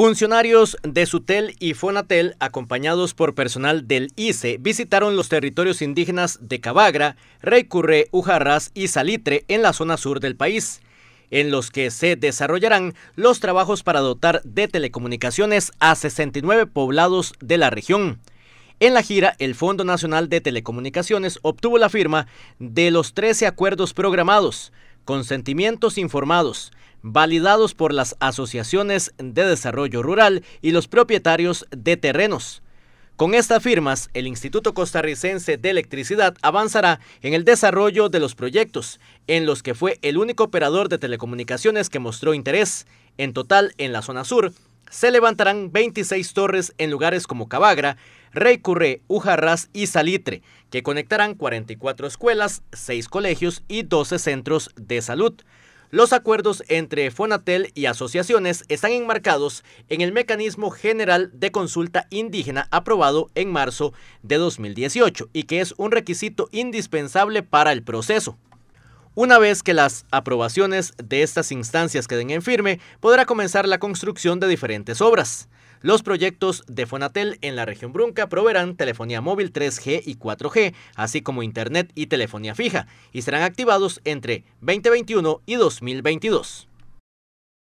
Funcionarios de Sutel y Fonatel, acompañados por personal del ICE, visitaron los territorios indígenas de Cavagra, Reycurre, Ujarras y Salitre en la zona sur del país, en los que se desarrollarán los trabajos para dotar de telecomunicaciones a 69 poblados de la región. En la gira, el Fondo Nacional de Telecomunicaciones obtuvo la firma de los 13 acuerdos programados, consentimientos informados, validados por las asociaciones de desarrollo rural y los propietarios de terrenos. Con estas firmas, el Instituto Costarricense de Electricidad avanzará en el desarrollo de los proyectos, en los que fue el único operador de telecomunicaciones que mostró interés. En total, en la zona sur, se levantarán 26 torres en lugares como Cabagra, Reycurré, Ujarras y Salitre, que conectarán 44 escuelas, 6 colegios y 12 centros de salud. Los acuerdos entre Fonatel y asociaciones están enmarcados en el mecanismo general de consulta indígena aprobado en marzo de 2018 y que es un requisito indispensable para el proceso. Una vez que las aprobaciones de estas instancias queden en firme, podrá comenzar la construcción de diferentes obras. Los proyectos de Fonatel en la región Brunca proveerán telefonía móvil 3G y 4G, así como Internet y telefonía fija, y serán activados entre 2021 y 2022.